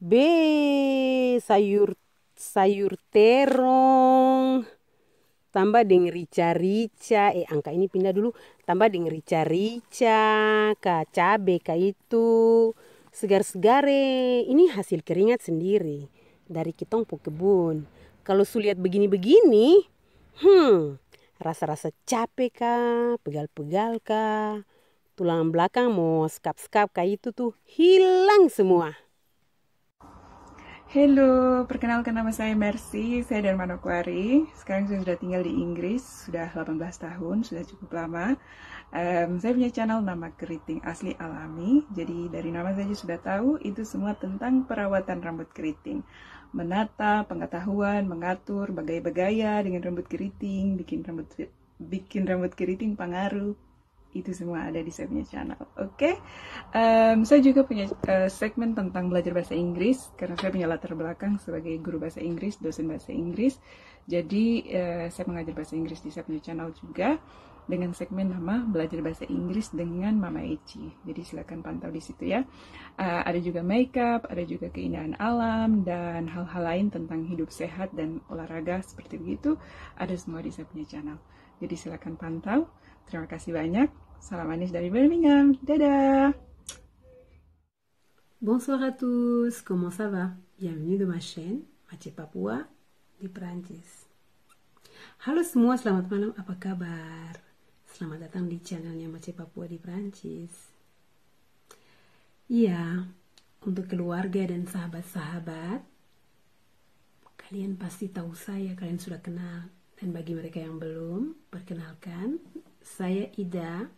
B sayur sayur terong tambah dengan rica-rica eh angka ini pindah dulu tambah dengan rica-rica ka cabe ka itu segar-segare ini hasil keringat sendiri dari kitong po kebun kalau sulit begini-begini hmm rasa-rasa capek ka pegal-pegal ka tulang belakang mau skap-skap ka itu tuh hilang semua Halo, perkenalkan nama saya Mercy, saya dari Manokwari. Sekarang saya sudah tinggal di Inggris, sudah 18 tahun, sudah cukup lama. Um, saya punya channel nama keriting asli alami, jadi dari nama saja sudah tahu itu semua tentang perawatan rambut keriting. Menata, pengetahuan, mengatur, bagai-bagaya dengan rambut keriting, bikin rambut bikin rambut keriting pengaruh, itu semua ada di saya punya channel. Oke, okay? um, saya juga punya uh, segmen tentang belajar bahasa Inggris karena saya punya latar belakang sebagai guru bahasa Inggris, dosen bahasa Inggris. Jadi uh, saya mengajar bahasa Inggris di saya punya channel juga dengan segmen nama belajar bahasa Inggris dengan Mama Eci. Jadi silakan pantau di situ ya. Uh, ada juga makeup, ada juga keindahan alam dan hal-hal lain tentang hidup sehat dan olahraga seperti begitu. Ada semua di saya punya channel. Jadi silakan pantau. Terima kasih banyak. Salam manis dari Birmingham. Dadah. Bonsoir à tous. Comment ça va? Bienvenue de ma chaîne Mathieu Papua di Perancis. Halo semua, selamat malam. Apa kabar? Selamat datang di channelnya Aceh Papua di Prancis. Iya, untuk keluarga dan sahabat-sahabat, kalian pasti tahu saya, kalian sudah kenal. Dan bagi mereka yang belum, perkenalkan, saya Ida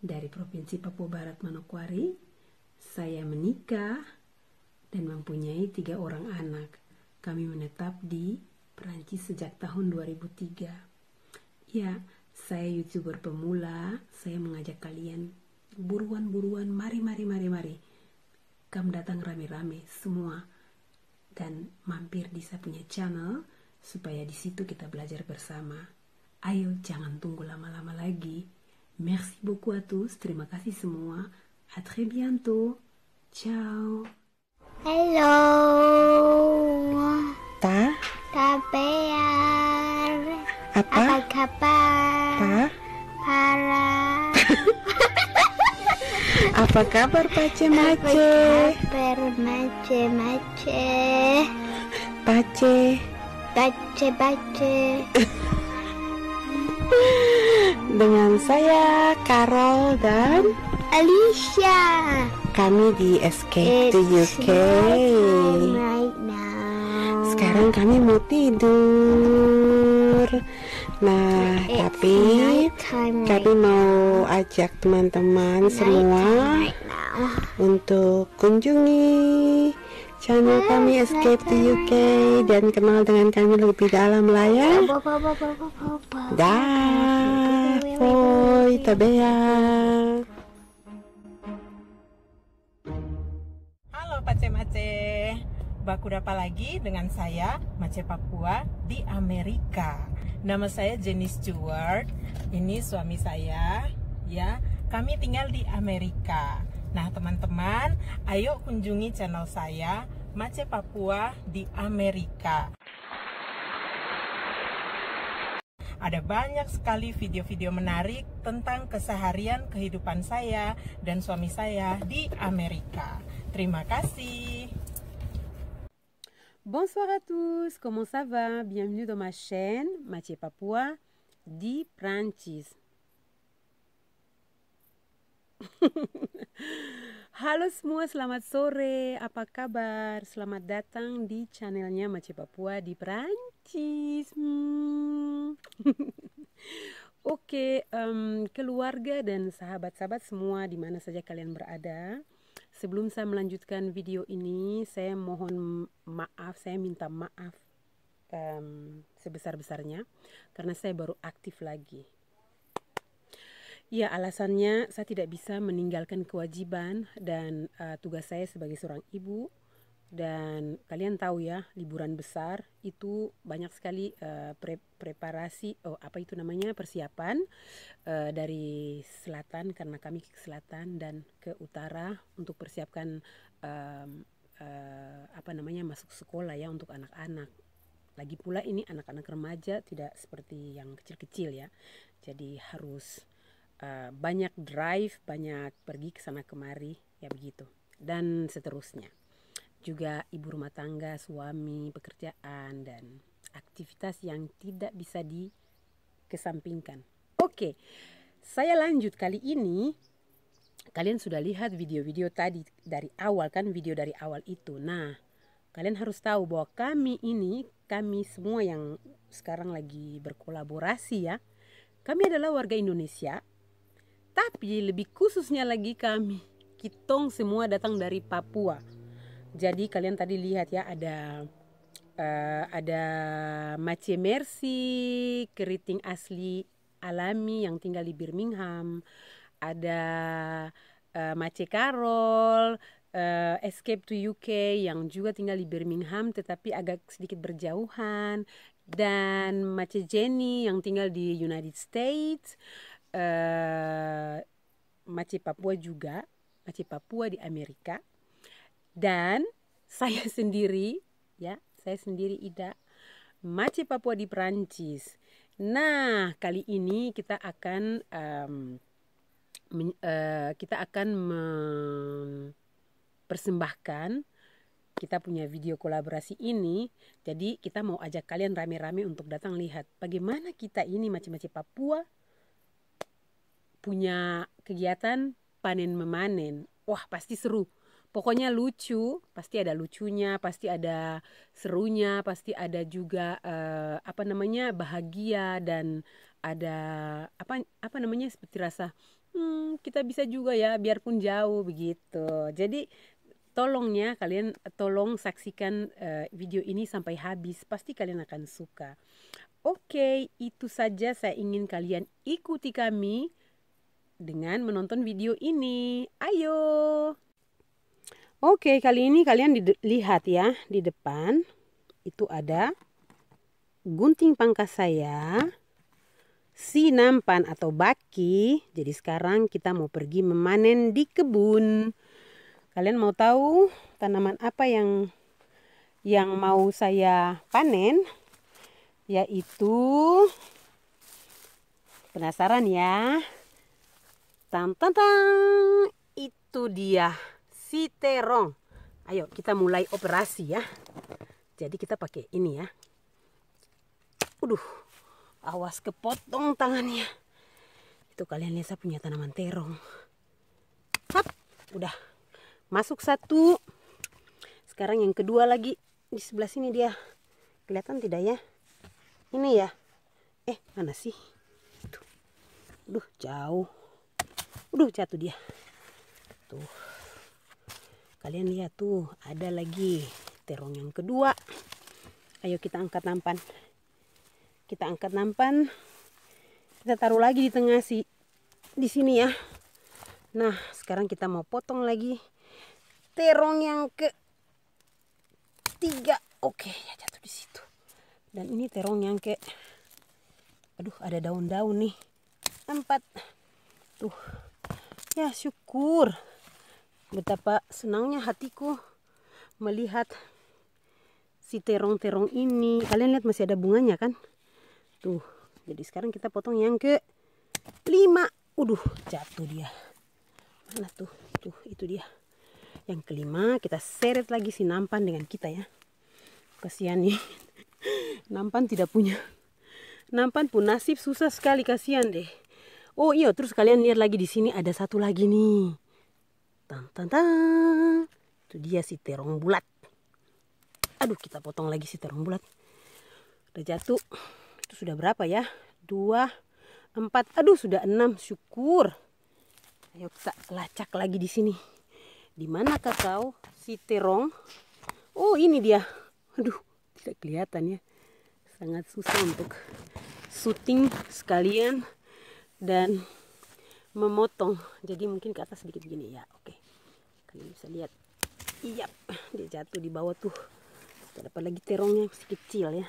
dari Provinsi Papua Barat Manokwari, saya menikah dan mempunyai tiga orang anak. Kami menetap di Perancis sejak tahun 2003. Ya, saya youtuber pemula, saya mengajak kalian buruan-buruan, mari, mari, mari, mari. Kamu datang rame-rame semua dan mampir di saya punya channel supaya di situ kita belajar bersama. Ayo jangan tunggu lama-lama lagi. Merci beaucoup à tous. Terima kasih semua. À très bientôt. Ciao. Hello. Ta. Ta bear. Apa? Apa kabar? Ta. Para. Apa kabar Pace Mace? Kabar Mace Mace. Pace. Pace Pace dengan saya Carol dan Alicia. Kami di Escape It's to UK. Right Sekarang kami mau tidur. Nah, It's tapi right kami mau ajak teman-teman semua right untuk kunjungi Channel kami Escape to UK dan kenal dengan kami lebih dalam layar. Dah, foi, tabea. Halo Pace Mace, lagi dengan saya Mace Papua di Amerika. Nama saya Jenny Stewart, ini suami saya, ya. Kami tinggal di Amerika Nah, teman-teman, ayo kunjungi channel saya Mace Papua di Amerika. Ada banyak sekali video-video menarik tentang keseharian kehidupan saya dan suami saya di Amerika. Terima kasih. Bonsoir à tous, comment ça va? Bienvenue dans ma chaîne Mathieu Papua di Prancis. Halo semua, selamat sore. Apa kabar? Selamat datang di channelnya Maci Papua di Perancis. Hmm. Oke, okay, um, keluarga dan sahabat-sahabat semua di mana saja kalian berada. Sebelum saya melanjutkan video ini, saya mohon maaf, saya minta maaf um, sebesar-besarnya karena saya baru aktif lagi Ya, alasannya saya tidak bisa meninggalkan kewajiban dan uh, tugas saya sebagai seorang ibu. Dan kalian tahu ya, liburan besar itu banyak sekali uh, pre preparasi, oh apa itu namanya persiapan uh, dari selatan karena kami ke selatan dan ke utara untuk persiapkan um, uh, apa namanya masuk sekolah ya untuk anak-anak. Lagi pula ini anak-anak remaja tidak seperti yang kecil-kecil ya, jadi harus Eh, banyak drive, banyak pergi ke sana kemari, ya begitu. Dan seterusnya. Juga ibu rumah tangga, suami, pekerjaan dan aktivitas yang tidak bisa dikesampingkan. Oke. Saya lanjut kali ini kalian sudah lihat video-video tadi dari awal kan video dari awal itu. Nah, kalian harus tahu bahwa kami ini, kami semua yang sekarang lagi berkolaborasi ya. Kami adalah warga Indonesia tapi lebih khususnya lagi kami, kitong semua datang dari Papua. Jadi kalian tadi lihat ya ada uh, ada macie mercy, keriting asli alami yang tinggal di Birmingham, ada uh, eh, macie Carol, uh, eh, escape to UK yang juga tinggal di Birmingham tetapi agak sedikit berjauhan dan macie Jenny yang tinggal di United States uh, Maci Papua juga, Maci Papua di Amerika. Dan saya sendiri ya, saya sendiri Ida Maci Papua di Perancis. Nah, kali ini kita akan um, men, uh, kita akan mempersembahkan kita punya video kolaborasi ini. Jadi kita mau ajak kalian rame-rame untuk datang lihat bagaimana kita ini macam-macam Papua punya kegiatan panen memanen. Wah, pasti seru. Pokoknya lucu, pasti ada lucunya, pasti ada serunya, pasti ada juga eh, apa namanya bahagia dan ada apa apa namanya seperti rasa hmm, kita bisa juga ya biarpun jauh begitu. Jadi tolongnya kalian tolong saksikan uh, video ini sampai habis pasti kalian akan suka oke itu saja saya ingin kalian ikuti kami dengan menonton video ini. Ayo! Oke, kali ini kalian lihat ya, di depan itu ada gunting pangkas saya, si nampan atau baki. Jadi sekarang kita mau pergi memanen di kebun. Kalian mau tahu tanaman apa yang yang mau saya panen? Yaitu penasaran ya. Tam tam tam. Itu dia si terong. Ayo kita mulai operasi ya. Jadi kita pakai ini ya. Uduh. Awas kepotong tangannya. Itu kalian lihat saya punya tanaman terong. Hap, udah. Masuk satu. Sekarang yang kedua lagi di sebelah sini dia. Kelihatan tidak ya? Ini ya. Eh, mana sih? Tuh. Duh, jauh. Udah jatuh dia. Tuh. Kalian lihat tuh, ada lagi terong yang kedua. Ayo kita angkat nampan. Kita angkat nampan. Kita taruh lagi di tengah si di sini ya. Nah, sekarang kita mau potong lagi terong yang ke tiga. Oke, ya jatuh di situ. Dan ini terong yang ke aduh ada daun-daun nih. Empat. Tuh. Ya syukur betapa senangnya hatiku melihat si terong-terong ini. Kalian lihat masih ada bunganya kan? Tuh. Jadi sekarang kita potong yang ke lima. Uduh jatuh dia. Mana tuh? Tuh, itu dia. Yang kelima kita seret lagi si nampan dengan kita ya. Kasihan nih. Nampan tidak punya. Nampan pun nasib susah sekali kasihan deh. Oh iya, terus kalian lihat lagi di sini ada satu lagi nih. tang, tang, tang. Itu dia si terong bulat. Aduh, kita potong lagi si terong bulat. Udah jatuh. Itu sudah berapa ya? Dua, empat. Aduh, sudah enam. Syukur. Ayo kita lacak lagi di sini. Di mana kau si terong? Oh, ini dia. Aduh, tidak kelihatan ya. Sangat susah untuk syuting sekalian dan memotong jadi mungkin ke atas sedikit gini ya oke kalian bisa lihat iya dia jatuh di bawah tuh tidak dapat lagi terongnya masih kecil ya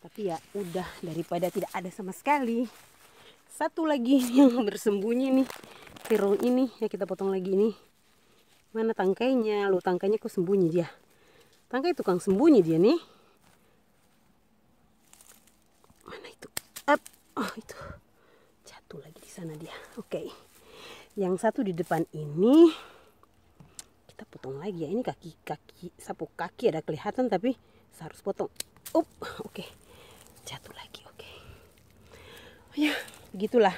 tapi ya udah daripada tidak ada sama sekali satu lagi yang bersembunyi nih terong ini ya kita potong lagi ini mana tangkainya lo tangkainya kok sembunyi dia tangkai tukang sembunyi dia nih mana itu up oh itu satu lagi di sana dia oke okay. yang satu di depan ini kita potong lagi ya ini kaki kaki sapu kaki ada kelihatan tapi saya harus potong up oke okay. jatuh lagi oke okay. oh ya begitulah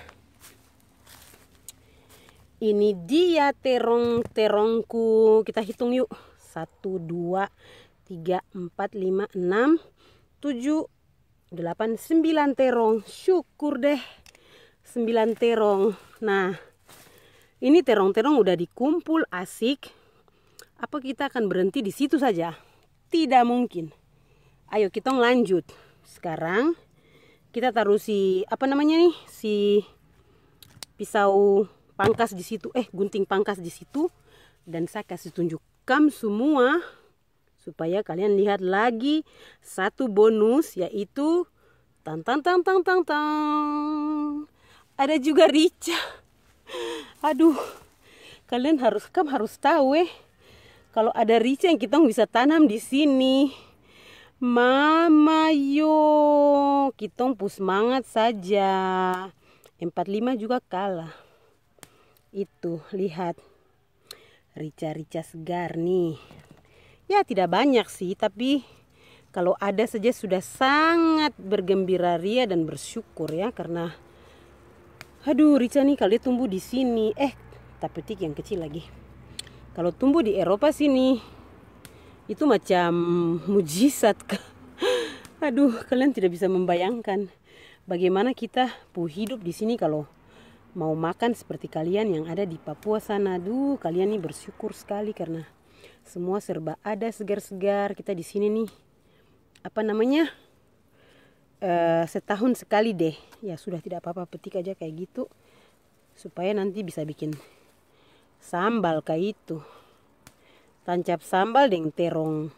ini dia terong-terongku kita hitung yuk 1 2 3 4 5 6 7 8 9 terong syukur deh 9 terong nah ini terong-terong udah dikumpul asik apa kita akan berhenti di situ saja tidak mungkin ayo kita lanjut sekarang kita taruh si apa namanya nih si pisau pangkas di situ eh gunting pangkas di situ dan saya kasih tunjukkan semua supaya kalian lihat lagi satu bonus yaitu tang tang tang tang tang tang ada juga rica aduh kalian harus kamu harus tahu eh kalau ada rica yang kita bisa tanam di sini mama yo kita semangat saja 45 juga kalah itu lihat rica-rica segar nih ya tidak banyak sih tapi kalau ada saja sudah sangat bergembira ria dan bersyukur ya karena aduh rica nih kalau dia tumbuh di sini eh tak petik yang kecil lagi kalau tumbuh di Eropa sini itu macam mujizat aduh kalian tidak bisa membayangkan bagaimana kita pu hidup di sini kalau mau makan seperti kalian yang ada di Papua sana aduh kalian nih bersyukur sekali karena semua serba ada segar-segar kita di sini nih apa namanya Eh, setahun sekali deh ya sudah tidak apa-apa petik aja kayak gitu supaya nanti bisa bikin sambal kayak itu tancap sambal dengan terong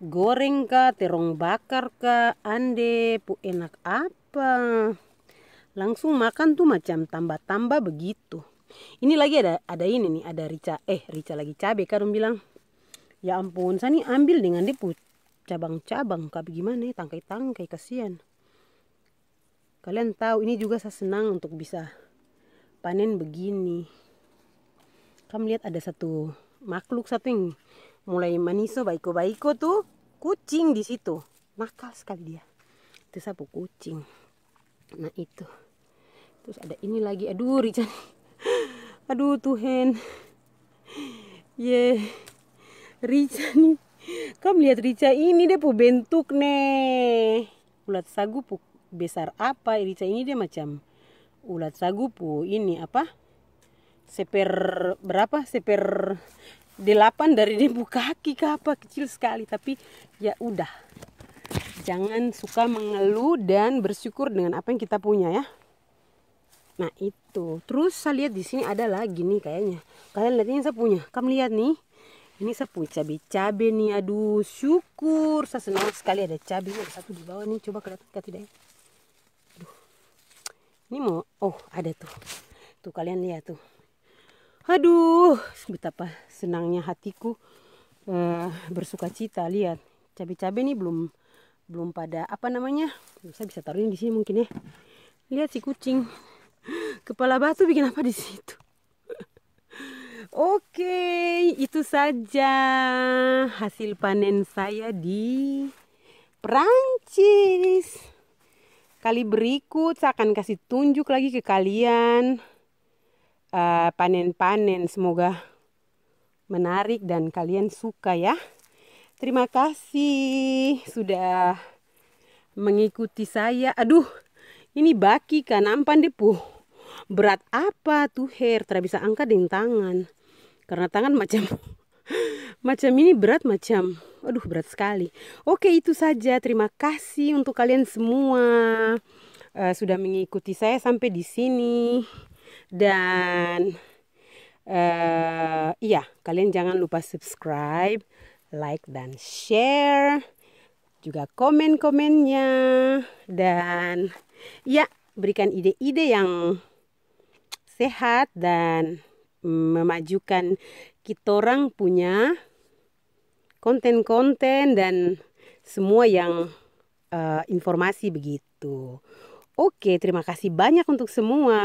goreng kah terong bakar kah ande pu enak apa langsung makan tuh macam tambah-tambah begitu ini lagi ada ada ini nih ada rica eh rica lagi cabe kan bilang ya ampun sani ambil dengan dia cabang-cabang kayak gimana ya tangkai-tangkai kasihan kalian tahu ini juga saya senang untuk bisa panen begini kamu lihat ada satu makhluk satu yang mulai maniso baiko-baiko tuh kucing di situ nakal sekali dia itu sapu kucing nah itu terus ada ini lagi aduh Rican aduh Tuhan ye yeah. Rican kamu lihat rica ini deh pu bentuk nih. Ulat sagu pu besar apa rica ini dia macam ulat sagu pu ini apa? Seper berapa? Seper delapan dari dia pu kaki ke apa kecil sekali tapi ya udah. Jangan suka mengeluh dan bersyukur dengan apa yang kita punya ya. Nah itu. Terus saya lihat di sini ada lagi nih kayaknya. Kalian lihat ini saya punya. Kamu lihat nih. Ini saya punya cabai-cabai nih. Aduh, syukur. Saya senang sekali ada cabai. Ada satu di bawah nih. Coba kelihatan atau tidak ya. Aduh. Ini mau. Oh, ada tuh. Tuh kalian lihat tuh. Aduh, betapa senangnya hatiku uh, bersuka cita. Lihat, cabai-cabai nih belum belum pada apa namanya. Saya bisa taruh di sini mungkin ya. Lihat si kucing. Kepala batu bikin apa di situ? Oke, itu saja hasil panen saya di Perancis. Kali berikut saya akan kasih tunjuk lagi ke kalian eh, panen-panen. Uh, Semoga menarik dan kalian suka ya. Terima kasih sudah mengikuti saya. Aduh, ini baki kan ampan puh. Berat apa tuh hair, tidak bisa angkat dengan tangan karena tangan macam macam ini berat macam aduh berat sekali oke itu saja terima kasih untuk kalian semua uh, sudah mengikuti saya sampai di sini dan uh, iya kalian jangan lupa subscribe like dan share juga komen-komennya dan ya berikan ide-ide yang sehat dan memajukan kita orang punya konten-konten dan semua yang uh, informasi begitu. Oke, terima kasih banyak untuk semua.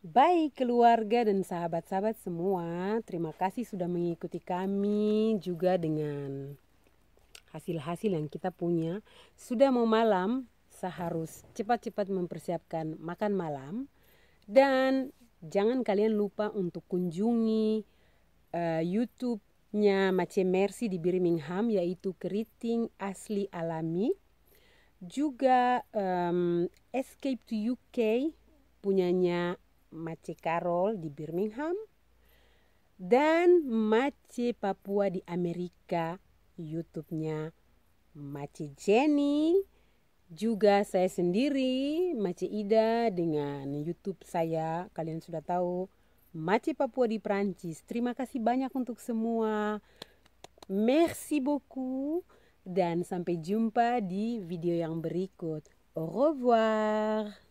Baik keluarga dan sahabat-sahabat semua, terima kasih sudah mengikuti kami juga dengan hasil-hasil yang kita punya. Sudah mau malam, seharus cepat-cepat mempersiapkan makan malam. Dan jangan kalian lupa untuk kunjungi uh, YouTube-nya Mace Mercy di Birmingham yaitu Keriting Asli Alami. Juga um, Escape to UK punyanya Mace Carol di Birmingham dan Mace Papua di Amerika YouTube-nya Mace Jenny juga saya sendiri Maci Ida dengan YouTube saya kalian sudah tahu Maci Papua di Prancis terima kasih banyak untuk semua merci beaucoup dan sampai jumpa di video yang berikut au revoir